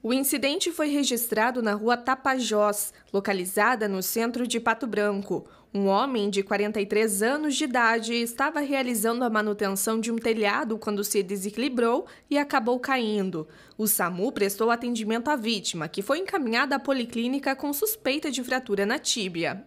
O incidente foi registrado na rua Tapajós, localizada no centro de Pato Branco. Um homem de 43 anos de idade estava realizando a manutenção de um telhado quando se desequilibrou e acabou caindo. O SAMU prestou atendimento à vítima, que foi encaminhada à policlínica com suspeita de fratura na tíbia.